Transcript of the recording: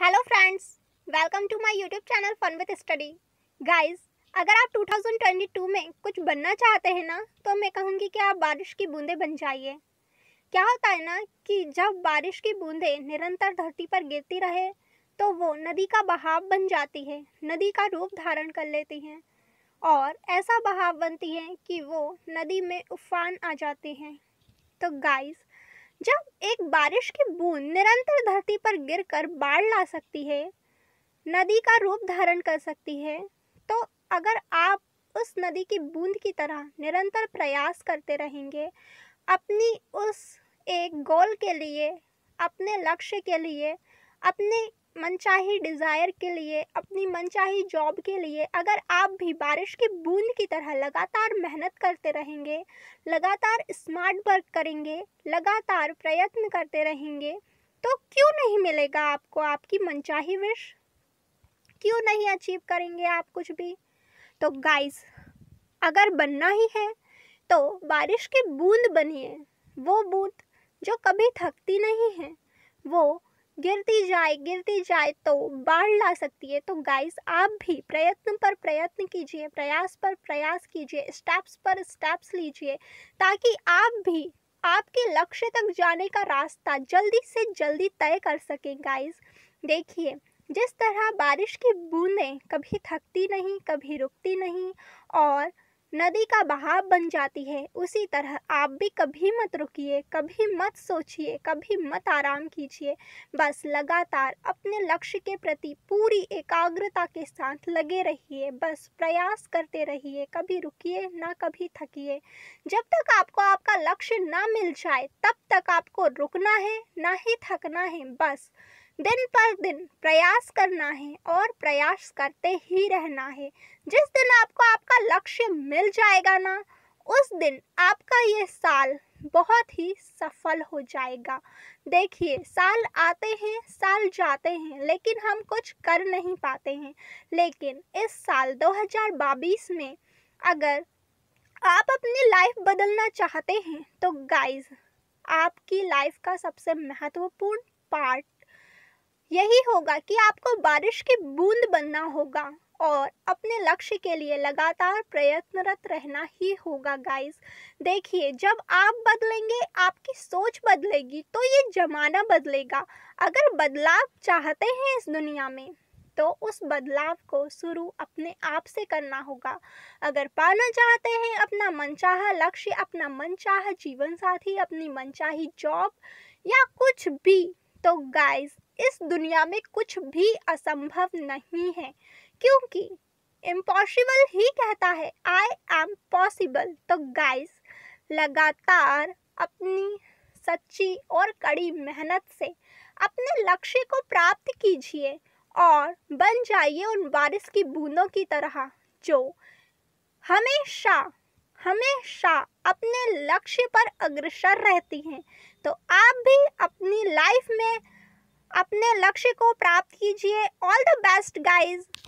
hello friends welcome to my YouTube channel fun with study guys अगर आप 2022 में कुछ बनना चाहते हैं ना तो मैं कहूँगी कि आप बारिश की बूंदें बन जाइए क्या होता है ना कि जब बारिश की बूंदें निरंतर धरती पर गिरती रहे तो वो नदी का बहाव बन जाती है नदी का रूप धारण कर लेती हैं और ऐसा बहाव बनती है कि वो नदी में उफान आ जाती हैं तो गाइस एक बारिश की बूंद निरंतर धरती पर गिरकर बाढ़ ला सकती है नदी का रूप धारण कर सकती है तो अगर आप उस नदी की बूंद की तरह निरंतर प्रयास करते रहेंगे अपनी उस एक गोल के लिए अपने लक्ष्य के लिए अपने मनचाही डिज़ायर के लिए अपनी मनचाही जॉब के लिए अगर आप भी बारिश की बूंद की तरह लगातार मेहनत करते रहेंगे लगातार स्मार्ट वर्क करेंगे लगातार प्रयत्न करते रहेंगे तो क्यों नहीं मिलेगा आपको आपकी मनचाही विश क्यों नहीं अचीव करेंगे आप कुछ भी तो गाइस अगर बनना ही है तो बारिश की बूंद बनिए वो बूंद जो कभी थकती नहीं है वो गिरती जाए गिरती जाए तो बाढ़ ला सकती है तो गाइस आप भी प्रयत्न पर प्रयत्न कीजिए प्रयास पर प्रयास कीजिए स्टेप्स पर स्टेप्स लीजिए ताकि आप भी आपके लक्ष्य तक जाने का रास्ता जल्दी से जल्दी तय कर सकें गाइस देखिए जिस तरह बारिश की बूंदें कभी थकती नहीं कभी रुकती नहीं और नदी का बहाव बन जाती है उसी तरह आप भी कभी मत रुकिए कभी मत सोचिए कभी मत आराम कीजिए बस लगातार अपने लक्ष्य के प्रति पूरी एकाग्रता के साथ लगे रहिए बस प्रयास करते रहिए कभी रुकिए ना कभी थकिए जब तक आपको आपका लक्ष्य ना मिल जाए तब तक आपको रुकना है ना ही थकना है बस दिन पर दिन प्रयास करना है और प्रयास करते ही रहना है जिस दिन आपको आपका लक्ष्य मिल जाएगा ना उस दिन आपका ये साल बहुत ही सफल हो जाएगा देखिए साल आते हैं साल जाते हैं लेकिन हम कुछ कर नहीं पाते हैं लेकिन इस साल 2022 में अगर आप अपनी लाइफ बदलना चाहते हैं तो गाइस आपकी लाइफ का सबसे महत्वपूर्ण पार्ट यही होगा कि आपको बारिश की बूंद बनना होगा और अपने लक्ष्य के लिए लगातार प्रयत्नरत रहना ही होगा गाइस देखिए जब आप बदलेंगे आपकी सोच बदलेगी तो ये जमाना बदलेगा अगर बदलाव चाहते हैं इस दुनिया में तो उस बदलाव को शुरू अपने आप से करना होगा अगर पाना चाहते हैं अपना मनचाहा लक्ष्य अपना मनचाहा जीवन साथी अपनी मनचाही जॉब या कुछ भी तो गाइस इस दुनिया में कुछ भी असंभव नहीं है क्योंकि इम्पॉसिबल ही कहता है आई एम पॉसिबल तो गाइस लगातार अपनी सच्ची और कड़ी मेहनत से अपने लक्ष्य को प्राप्त कीजिए और बन जाइए उन बारिश की बूंदों की तरह जो हमेशा हमेशा अपने लक्ष्य पर अग्रसर रहती हैं तो आप भी अपनी लाइफ अपने लक्ष्य को प्राप्त कीजिए ऑल द बेस्ट गाइज